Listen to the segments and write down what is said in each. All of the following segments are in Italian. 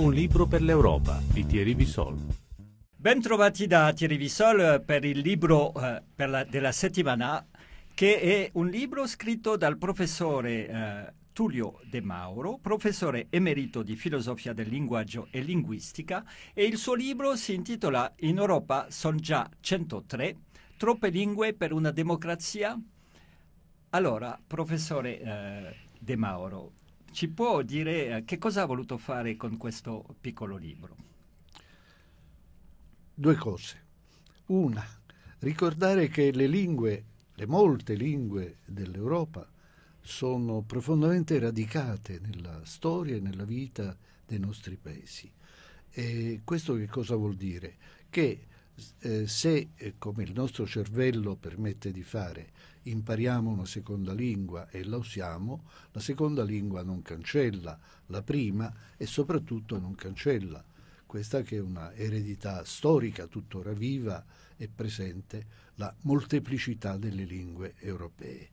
Un libro per l'Europa di Thierry Bissol. Bentrovati da Thierry Bissol eh, per il libro eh, per la, della settimana, che è un libro scritto dal professore eh, Tullio De Mauro, professore emerito di filosofia del linguaggio e linguistica, e il suo libro si intitola In Europa son già 103, troppe lingue per una democrazia. Allora, professore eh, De Mauro, ci può dire eh, che cosa ha voluto fare con questo piccolo libro? Due cose. Una, ricordare che le lingue, le molte lingue dell'Europa, sono profondamente radicate nella storia e nella vita dei nostri paesi. E questo che cosa vuol dire? Che eh, se, eh, come il nostro cervello permette di fare, impariamo una seconda lingua e la usiamo, la seconda lingua non cancella la prima e soprattutto non cancella questa che è una eredità storica tuttora viva e presente, la molteplicità delle lingue europee.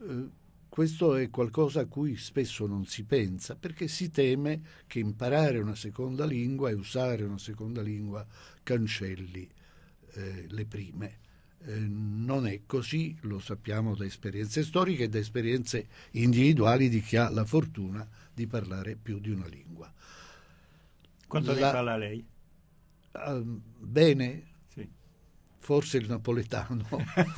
Eh, questo è qualcosa a cui spesso non si pensa perché si teme che imparare una seconda lingua e usare una seconda lingua cancelli eh, le prime. Eh, non è così, lo sappiamo da esperienze storiche e da esperienze individuali di chi ha la fortuna di parlare più di una lingua. Quanto la, ne parla lei? Uh, bene, sì. forse il napoletano,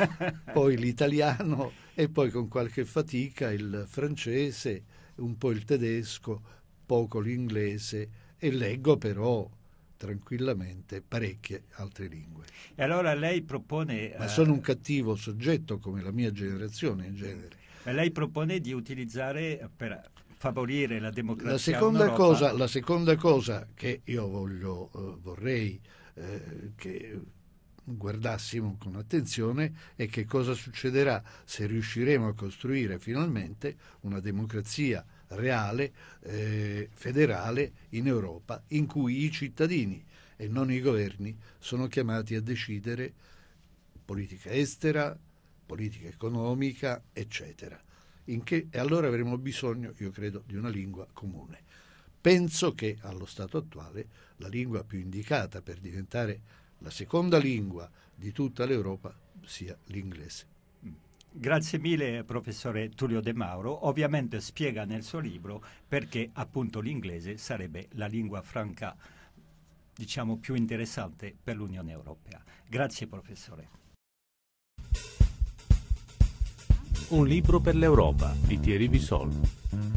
poi l'italiano e poi con qualche fatica il francese, un po' il tedesco, poco l'inglese e leggo però tranquillamente parecchie altre lingue. E allora lei propone... Ma eh, sono un cattivo soggetto come la mia generazione in genere. Lei propone di utilizzare per favorire la democrazia. La seconda, cosa, la seconda cosa, che io voglio, eh, vorrei eh, che guardassimo con attenzione è che cosa succederà se riusciremo a costruire finalmente una democrazia reale, eh, federale in Europa, in cui i cittadini e non i governi sono chiamati a decidere politica estera, politica economica, eccetera. Che, e allora avremo bisogno, io credo, di una lingua comune. Penso che allo stato attuale la lingua più indicata per diventare la seconda lingua di tutta l'Europa sia l'inglese. Grazie mille professore Tullio De Mauro, ovviamente spiega nel suo libro perché appunto l'inglese sarebbe la lingua franca diciamo più interessante per l'Unione Europea. Grazie professore. Un libro per l'Europa di Thierry Bissol.